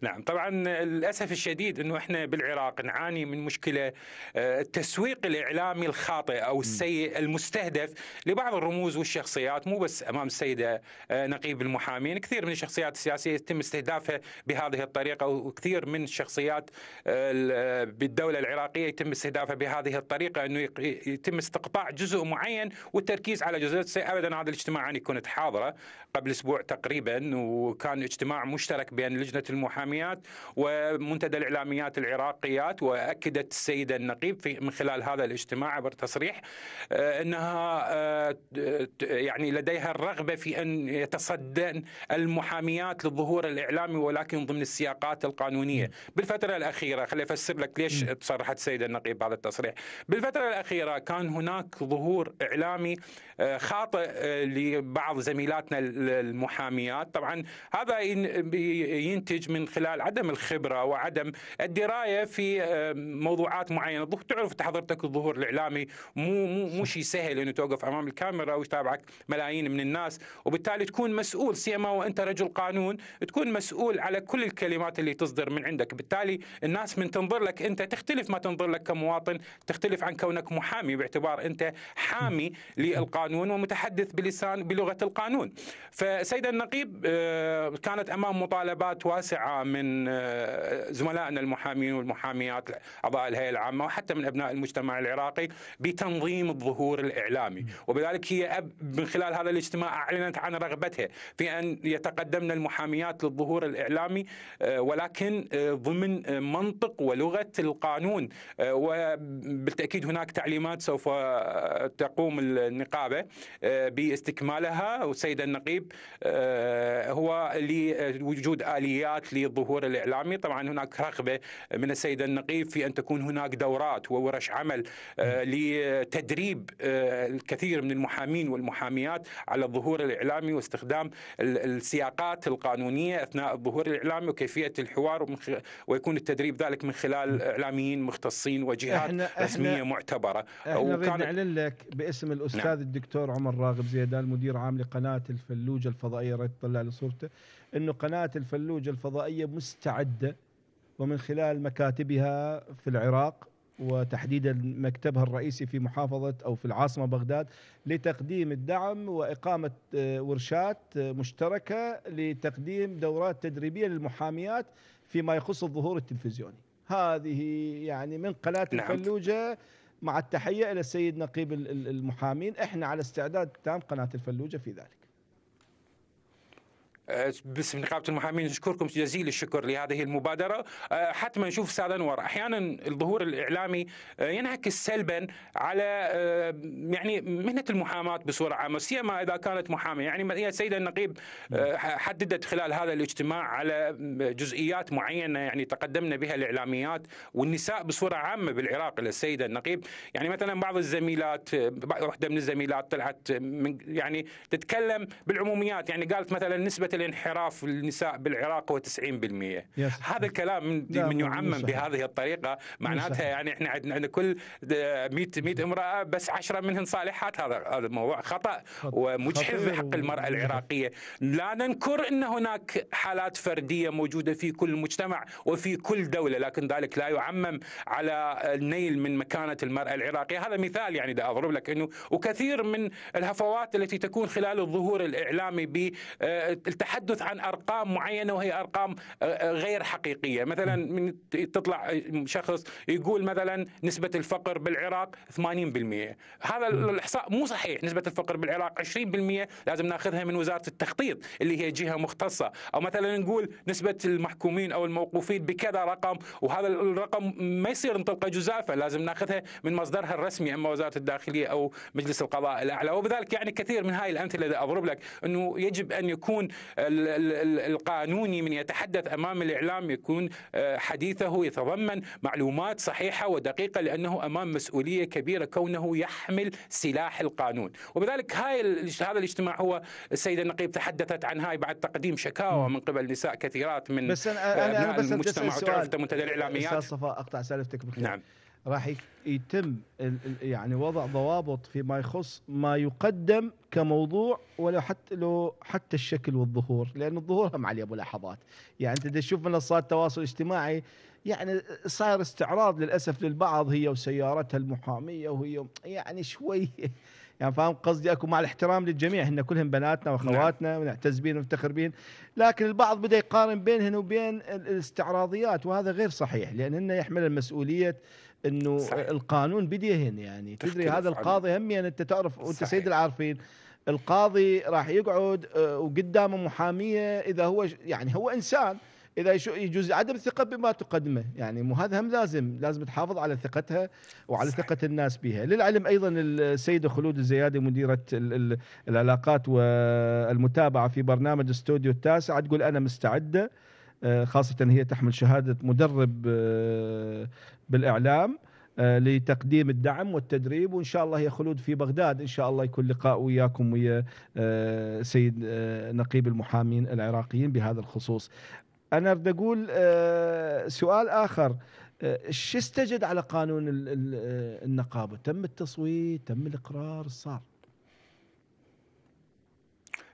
نعم طبعا للاسف الشديد انه احنا بالعراق نعاني من مشكله آه، التسويق الاعلامي الخاطئ او السيء المستهدف لبعض الرموز والشخصيات مو بس امام السيده آه، نقيب المحامين كثير من الشخصيات السياسيه يتم استهدافها بهذه الطريقه وكثير من الشخصيات آه، بالدوله العراقيه يتم استهدافها بهذه الطريقه انه يتم استقطاع جزء معين والتركيز على جزء ابدا هذا الاجتماع انا كنت حاضره قبل اسبوع تقريبا وكان اجتماع مشترك بين لجنه المحامين الاعلاميات ومنتدى الاعلاميات العراقيات واكدت السيده النقيب في من خلال هذا الاجتماع عبر تصريح آه، انها آه، يعني لديها الرغبه في ان يتصدى المحاميات للظهور الاعلامي ولكن ضمن السياقات القانونيه بالفتره الاخيره خليني افسر لك ليش صرحت السيده النقيب بهذا التصريح بالفتره الاخيره كان هناك ظهور اعلامي آه، خاطئ لبعض زميلاتنا المحاميات طبعا هذا ينتج من خلال عدم الخبره وعدم الدرايه في آه، موضوعات معينه، تعرف حضرتك الظهور الاعلامي مو مو مو شيء سهل انه توقف امام الكاميرا ويتابعك ملايين من الناس، وبالتالي تكون مسؤول سيما وانت رجل قانون، تكون مسؤول على كل الكلمات اللي تصدر من عندك، بالتالي الناس من تنظر لك انت تختلف ما تنظر لك كمواطن، تختلف عن كونك محامي باعتبار انت حامي للقانون ومتحدث بلسان بلغه القانون. فسيد النقيب آه، كانت امام مطالبات واسعه من آه، زملائنا المحامين والمحاميات اعضاء الهيئه العامه وحتى من ابناء المجتمع العراقي بتنظيم الظهور الاعلامي، وبذلك هي من خلال هذا الاجتماع اعلنت عن رغبتها في ان يتقدمن المحاميات للظهور الاعلامي آه، ولكن آه، ضمن منطق ولغه القانون وبالتاكيد هناك تعليمات سوف تقوم النقابه باستكمالها والسيد النقيب هو لوجود اليات لظهور الظهور الاعلامي طبعا هناك رغبه من السيده النقيب في ان تكون هناك دورات وورش عمل آه، لتدريب آه، الكثير من المحامين والمحاميات على الظهور الاعلامي واستخدام السياقات القانونيه اثناء الظهور الاعلامي وكيفيه الحوار ويكون التدريب ذلك من خلال اعلاميين مختصين وجهات احنا رسميه احنا معتبره احنا وكان نعلن لك باسم الاستاذ نعم. الدكتور عمر راغب زيدان مدير عام لقناه الفلوجه الفضائيه ريت تطلع لصورته أن قناة الفلوج الفضائية مستعدة ومن خلال مكاتبها في العراق وتحديدا مكتبها الرئيسي في محافظة أو في العاصمة بغداد لتقديم الدعم وإقامة آه، ورشات آه، مشتركة لتقديم دورات تدريبية للمحاميات فيما يخص الظهور التلفزيوني هذه يعني من قناة نعم. الفلوجة مع التحية إلى السيد نقيب المحامين إحنا على استعداد تام قناة الفلوجة في ذلك آه، باسم نقابه المحامين نشكركم جزيل الشكر لهذه المبادره آه، حتى ما نشوف استاذ انور احيانا الظهور الاعلامي آه، ينعكس سلبا على يعني مهنه المحاماه بصوره عامه سيما اذا كانت محاميه يعني السيده النقيب نعم. حددت خلال هذا الاجتماع على جزئيات معينه يعني تقدمنا بها الاعلاميات والنساء بصوره عامه بالعراق للسيده النقيب يعني مثلا بعض الزميلات واحده من الزميلات طلعت من يعني تتكلم بالعموميات يعني قالت مثلا نسبه الانحراف للنساء بالعراق هو 90% هذا الكلام من, من يعمم بهذه الطريقه معناتها يعني احنا عندنا كل 100 100 امراه بس 10 منهن صالحات هذا الموضوع خطا ومجحف بحق المراه العراقيه لا ننكر ان هناك حالات فرديه موجوده في كل مجتمع وفي كل دوله لكن ذلك لا يعمم على النيل من مكانه المراه العراقيه هذا مثال يعني دا اضرب لك انه وكثير من الهفوات التي تكون خلال الظهور الاعلامي بالتحديد آه، التحدث عن ارقام معينه وهي ارقام آه، آه، غير حقيقيه مثلا من تطلع آه، شخص يقول مثلا نسبه الفقر بالعراق 80% هذا الاحصاء مو صحيح نسبه الفقر بالعراق 20% لازم ناخذها من وزاره التخطيط اللي هي جهه مختصه او مثلا نقول نسبه المحكومين او الموقوفين بكذا رقم وهذا الرقم ما يصير نطلقه جزافه لازم ناخذها من مصدرها الرسمي اما وزاره الداخليه او مجلس القضاء الاعلى وبذلك يعني كثير من هاي الامثله اللي اضرب لك انه يجب ان يكون القانوني من يتحدث امام الاعلام يكون آه، حديثه يتضمن معلومات صحيحه ودقيقه لانه امام مسؤوليه كبيره كونه يحمل سلاح القانون، وبذلك هاي هذا الاجتماع هو السيده نقيب تحدثت عن هاي بعد تقديم شكاوى من قبل نساء كثيرات من بس أنا أنا أنا بس المجتمع وتعرف منتدى الاعلاميات استاذ صفاء اقطع سالفتك بخير نعم راح يتم يعني وضع ضوابط فيما يخص ما يقدم كموضوع ولو حتى لو حتى الشكل والظهور لان الظهور هم عليه ملاحظات يعني انت تشوف منصات التواصل الاجتماعي يعني صاير استعراض للاسف للبعض هي وسيارتها المحاميه وهي يعني شوي يعني فاهم قصدي اكو مع الاحترام للجميع هن كلهم بناتنا واخواتنا ونعتز نعم. بهم ونفتخر بهم لكن البعض بدا يقارن بينهن وبين الاستعراضيات وهذا غير صحيح لانهن يحمل مسؤوليه انه القانون بدي يعني تدري هذا القاضي هم يعني انت تعرف وانت سيد العارفين القاضي راح يقعد آه، وقدامه محاميه اذا هو يعني هو انسان اذا يجوز عدم الثقه بما تقدمه يعني مو هذا هم لازم لازم تحافظ على ثقتها وعلى صحيح. ثقه الناس بها للعلم ايضا السيده خلود الزيادي مديره الـ الـ العلاقات والمتابعه في برنامج استوديو التاسع تقول انا مستعده آه، خاصة هي تحمل شهادة مدرب آه، بالإعلام آه، لتقديم الدعم والتدريب وان شاء الله يا خلود في بغداد ان شاء الله يكون لقاء وياكم ويا سيد نقيب المحامين العراقيين بهذا الخصوص. انا اريد اقول سؤال اخر شو استجد على قانون النقابه؟ تم التصويت، تم الاقرار، صار؟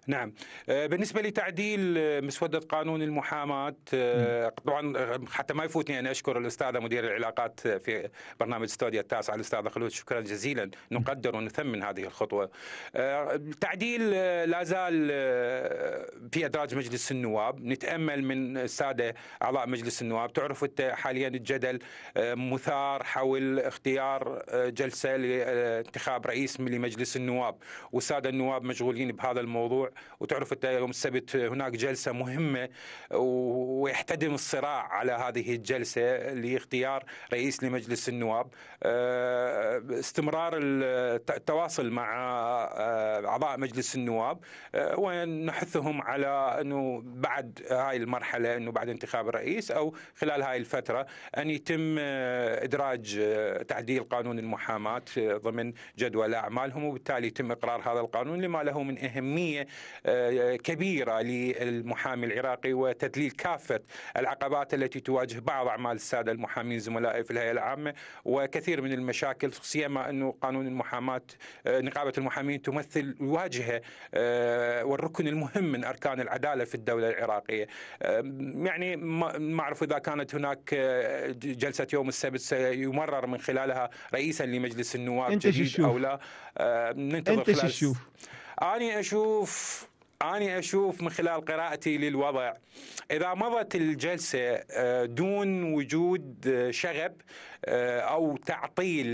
نعم آه، بالنسبه لتعديل آه، مسوده قانون المحاماه آه، طبعا حتى ما يفوتني ان اشكر الاستاذه مدير العلاقات في برنامج استوديو التاسع الاستاذه خلود شكرا جزيلا نقدر ونثمن هذه الخطوه التعديل لا زال في ادراج مجلس النواب نتامل من الساده اعضاء مجلس النواب تعرف انت حاليا الجدل مثار حول اختيار جلسه لانتخاب رئيس لمجلس النواب والساده النواب مشغولين بهذا الموضوع وتعرف انت يوم السبت هناك جلسه مهمه ويحتدم الصراع على هذه الجلسه لاختيار رئيس لمجلس النواب آه، استمرار التواصل مع آه، اعضاء مجلس النواب آه، ونحثهم على انه بعد هاي المرحله انه بعد انتخاب الرئيس او خلال هاي الفتره ان يتم ادراج تعديل قانون المحاماه ضمن جدول اعمالهم وبالتالي يتم اقرار هذا القانون لما له من اهميه كبيره للمحامي العراقي وتذليل كافه العقبات التي تواجه بعض اعمال الساده المحامين زملائي في الهيئه العامه وكثير من المشاكل سيما انه قانون المحاماه نقابه المحامين تمثل الواجهه آه، والركن المهم من اركان العداله في الدوله العراقيه. يعني ما اعرف اذا كانت هناك آه، جلسه يوم السبت سيمرر من خلالها رئيسا لمجلس النواب جديد او لا آه، ننتظر انت شو تشوف؟ أنا أشوف اني أشوف من خلال قراءتي للوضع إذا مضت الجلسة آه، دون وجود آه، شغب آه، او تعطيل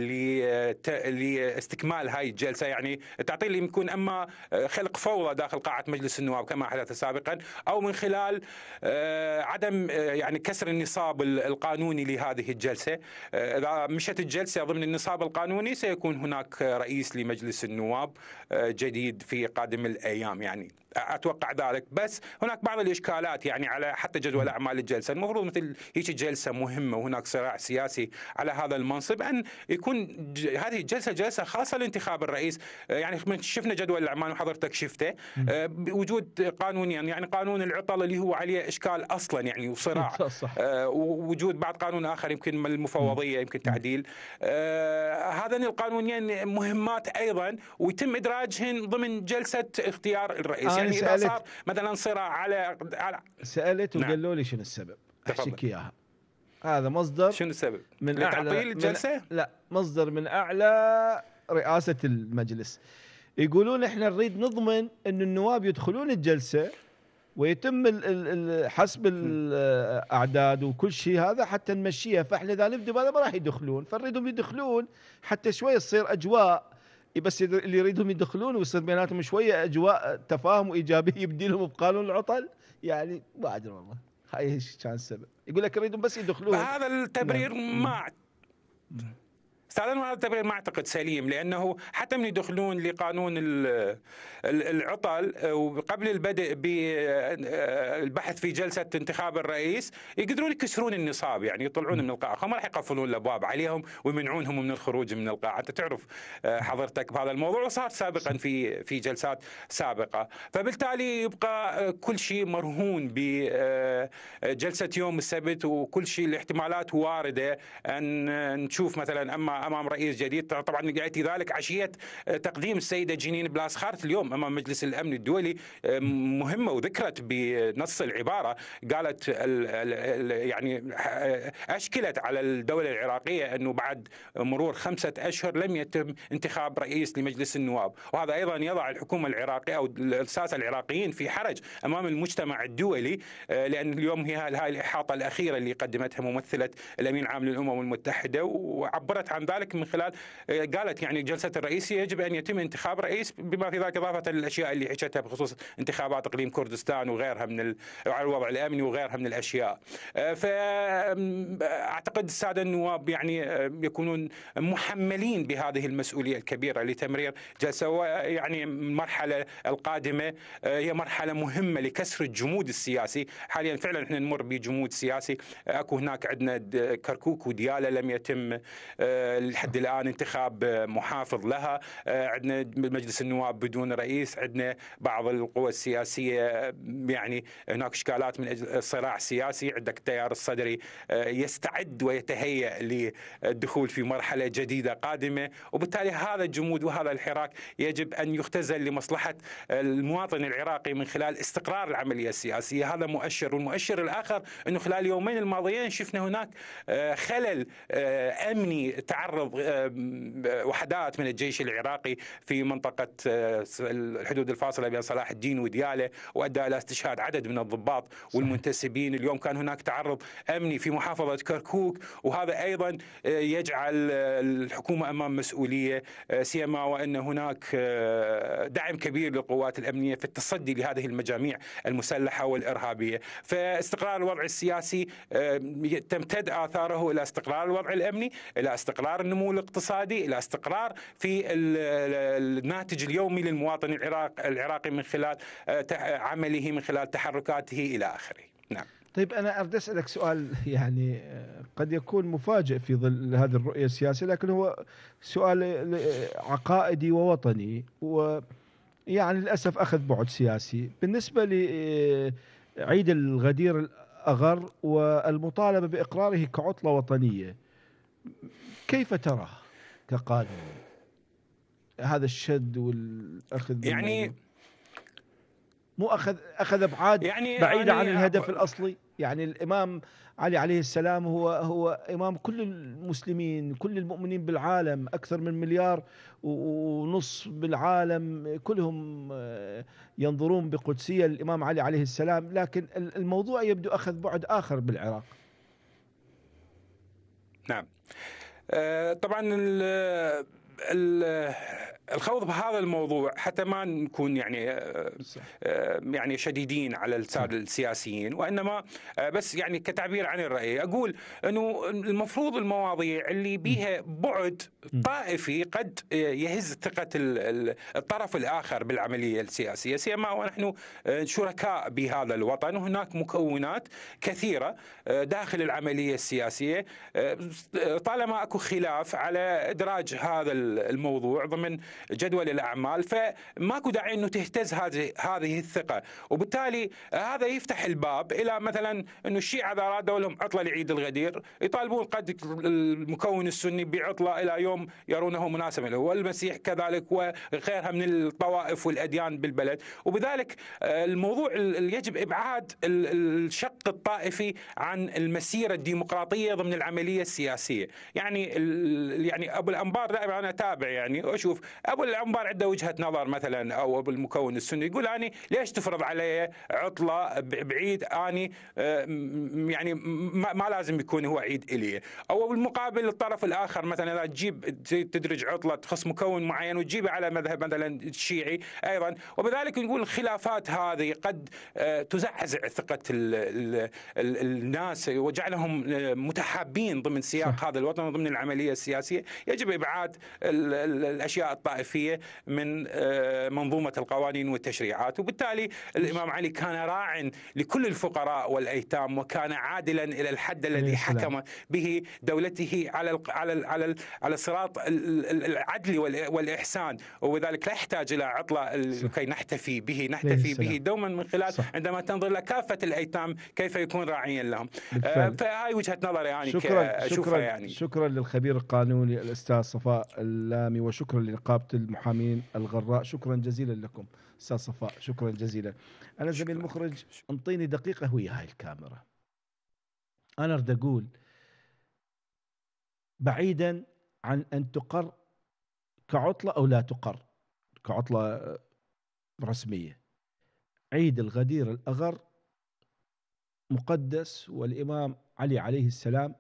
لاستكمال هاي الجلسه يعني التعطيل يمكن اما آه، خلق فوضى داخل قاعه مجلس النواب كما حدث سابقا او من خلال آه، عدم يعني كسر النصاب القانوني لهذه الجلسه اذا مشت الجلسه ضمن النصاب القانوني سيكون هناك رئيس لمجلس النواب جديد في قادم الايام يعني اتوقع ذلك بس هناك بعض الاشكالات يعني على حتى جدول اعمال الجلسه المفروض مثل هيك جلسه مهمه وهناك صراع سياسي على هذا المنصب ان يكون هذه جلسه جلسه خاصه لانتخاب الرئيس آه، يعني شفنا جدول الاعمال وحضرتك شفته آه، بوجود قانونين يعني قانون العطل اللي هو عليه اشكال اصلا يعني وصراع آه، ووجود بعض قانون اخر يمكن المفوضيه يمكن تعديل هذان القانونين مهمات ايضا ويتم ادراجهن ضمن جلسه اختيار الرئيس يعني اذا صار مثلا صراع على, على سالت نعم. وقالوا نعم. لي شنو السبب احكي اياها هذا مصدر شنو السبب؟ من اعلى الجلسه؟ لا مصدر من اعلى رئاسه المجلس يقولون احنا نريد نضمن ان النواب يدخلون الجلسه ويتم حسب الاعداد وكل شيء هذا حتى نمشيها فاحنا اذا نبدا ما راح يدخلون فنريدهم يدخلون حتى شوي تصير اجواء بس اللي يريدهم يدخلون ويصير بيناتهم شويه اجواء تفاهم وايجابيه يبدي لهم بقانون العطل يعني ما ادري والله هاي كان السبب يقول لك يريدون بس يدخلون هذا التبرير نعم. ما استاذ هذا التبرير ما اعتقد سليم لانه حتى من يدخلون لقانون العطل وقبل البدء بالبحث في جلسه انتخاب الرئيس يقدرون يكسرون النصاب يعني يطلعون من القاعه ما راح يقفلون الابواب عليهم ويمنعونهم من الخروج من القاعه انت تعرف آه، حضرتك بهذا الموضوع وصار سابقا في في جلسات سابقه فبالتالي يبقى آه، كل شيء مرهون بجلسه آه، يوم السبت وكل شيء الاحتمالات وارده ان نشوف مثلا اما امام رئيس جديد طبعا ياتي ذلك عشيه آه، تقديم السيده جنين بلاسخارت اليوم امام مجلس الامن الدولي آه، مهمه وذكرت بنص العباره قالت يعني آه، اشكلت على الدوله العراقيه انه بعد مرور خمسه اشهر لم يتم انتخاب رئيس لمجلس النواب، وهذا ايضا يضع الحكومه العراقيه او الساسه العراقيين في حرج امام المجتمع الدولي لان اليوم هي هاي الاحاطه الاخيره اللي قدمتها ممثله الامين العام للامم المتحده وعبرت عن ذلك من خلال آه، قالت يعني جلسه الرئيس يجب ان يتم انتخاب رئيس بما في ذلك اضافه للاشياء اللي حكتها بخصوص انتخابات اقليم كردستان وغيرها من ال... الوضع الامني وغيرها من الاشياء. آه، فاعتقد الساده النواب يعني آه، يكونون محملين بهذه المسؤوليه الكبيره لتمرير جلسه ويعني المرحله القادمه هي مرحله مهمه لكسر الجمود السياسي، حاليا فعلا احنا نمر بجمود سياسي، اكو هناك عندنا كركوك ودياله لم يتم لحد الان انتخاب محافظ لها آه، عندنا مجلس النواب بدون رئيس عندنا بعض القوى السياسيه آه، يعني هناك اشكالات من اجل صراع سياسي عندك التيار الصدري آه، يستعد ويتهيا للدخول في مرحله جديده قادمه وبالتالي هذا الجمود وهذا الحراك يجب ان يختزل لمصلحه المواطن العراقي من خلال استقرار العمليه السياسيه هذا مؤشر والمؤشر الاخر انه خلال اليومين الماضيين شفنا هناك خلل امني تعرض تعرض آه، وحدات من الجيش العراقي في منطقة آه، الحدود الفاصلة بين صلاح الدين وديالة وأدى إلى استشهاد عدد من الضباط والمنتسبين اليوم كان هناك تعرض أمني في محافظة كركوك وهذا أيضا آه، يجعل الحكومة أمام مسؤولية سيما وأن هناك دعم كبير للقوات الأمنية في التصدي لهذه المجاميع المسلحة والإرهابية فاستقرار الوضع السياسي تمتد آثاره إلى استقرار الوضع الأمني إلى استقرار استقرار النمو الاقتصادي الى استقرار في الناتج اليومي للمواطن العراق العراقي من خلال آه، عمله من خلال تحركاته الى اخره نعم طيب انا اريد اسالك سؤال يعني آه، قد يكون مفاجئ في ظل هذه الرؤيه السياسيه لكن هو سؤال آه، عقائدي ووطني و يعني للاسف اخذ بعد سياسي بالنسبه لعيد الغدير الاغر والمطالبه باقراره كعطله وطنيه كيف تراه كقادم هذا الشد والاخذ يعني مو اخذ اخذ ابعاد يعني بعيده عن يعني الهدف الاصلي يعني الامام علي عليه السلام هو هو امام كل المسلمين كل المؤمنين بالعالم اكثر من مليار ونص بالعالم كلهم آه، ينظرون بقدسيه للامام علي عليه السلام لكن الموضوع يبدو اخذ بعد اخر بالعراق نعم آه، طبعا ال الخوض بهذا الموضوع حتى ما نكون يعني آه، آه، يعني شديدين على الساده السياسيين وانما آه، بس يعني كتعبير عن الراي اقول انه المفروض المواضيع اللي بها بعد طائفي قد يهز ثقه الطرف الاخر بالعمليه السياسيه سيما ونحن شركاء بهذا الوطن وهناك مكونات كثيره داخل العمليه السياسيه طالما اكو خلاف على ادراج هذا الموضوع ضمن جدول الاعمال فماكو داعي انه تهتز هذه هذه الثقه وبالتالي هذا يفتح الباب الى مثلا انه الشيعه اذا ارادوا لهم عطله لعيد الغدير يطالبون قد المكون السني بعطله الى يوم يرونه مناسبا له والمسيح كذلك وغيرها من الطوائف والاديان بالبلد وبذلك الموضوع يجب ابعاد الشق الطائفي عن المسيره الديمقراطيه ضمن العمليه السياسيه يعني يعني ابو الانبار دائما انا اتابع يعني واشوف ابو العنبر عنده وجهه نظر مثلا او ابو المكون السني يقول اني ليش تفرض علي عطله بعيد اني آه، يعني ما لازم يكون هو عيد الي او بالمقابل الطرف الاخر مثلا اذا تجيب تدرج عطله تخص مكون معين وتجيبه على مذهب مثلا الشيعي ايضا وبذلك نقول الخلافات هذه قد آه، تزعزع ثقه الناس وجعلهم آه، متحابين ضمن سياق هذا الوطن وضمن العمليه السياسيه يجب ابعاد الاشياء الطائفيه الطائفيه من آه، منظومه القوانين والتشريعات وبالتالي الامام علي كان راعٍ لكل الفقراء والايتام وكان عادلا الى الحد الذي حكم به دولته على على على الصراط صراط العدل والاحسان وذلك لا يحتاج الى عطله لكي نحتفي به نحتفي به دوما من خلال عندما تنظر الى كافه الايتام كيف يكون راعيا لهم بالفعل. آه، فهاي وجهه نظري يعني شكرا شكرا يعني شكرا للخبير القانوني الاستاذ صفاء اللامي وشكرا لنقاش نقابه المحامين الغراء شكرا جزيلا لكم استاذ صفاء شكرا جزيلا انا زميل المخرج انطيني دقيقه ويا هاي الكاميرا انا اريد اقول بعيدا عن ان تقر كعطله او لا تقر كعطله رسميه عيد الغدير الاغر مقدس والامام علي عليه السلام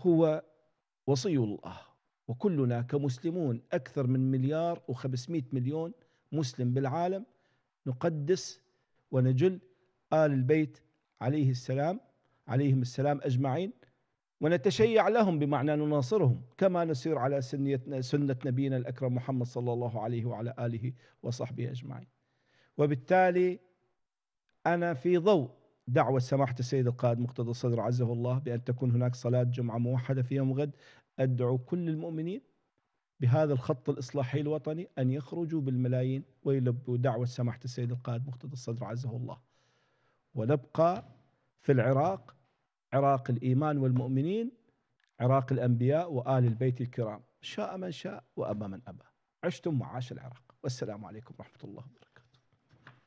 هو وصي الله وكلنا كمسلمون أكثر من مليار و500 مليون مسلم بالعالم نقدس ونجل آل البيت عليه السلام عليهم السلام أجمعين ونتشيع لهم بمعنى نناصرهم كما نسير على سنة نبينا الأكرم محمد صلى الله عليه وعلى آله وصحبه أجمعين وبالتالي أنا في ضوء دعوة سماحة السيد القائد مقتدى الصدر عزه الله بأن تكون هناك صلاة جمعة موحدة في يوم غد أدعو كل المؤمنين بهذا الخط الإصلاحي الوطني أن يخرجوا بالملايين ويلبوا دعوة سماحة السيد القائد مقتدى الصدر عزه الله ونبقى في العراق عراق الإيمان والمؤمنين عراق الأنبياء وآل البيت الكرام شاء من شاء وأبى من أبى عشتم وعاش العراق والسلام عليكم ورحمة الله وبركاته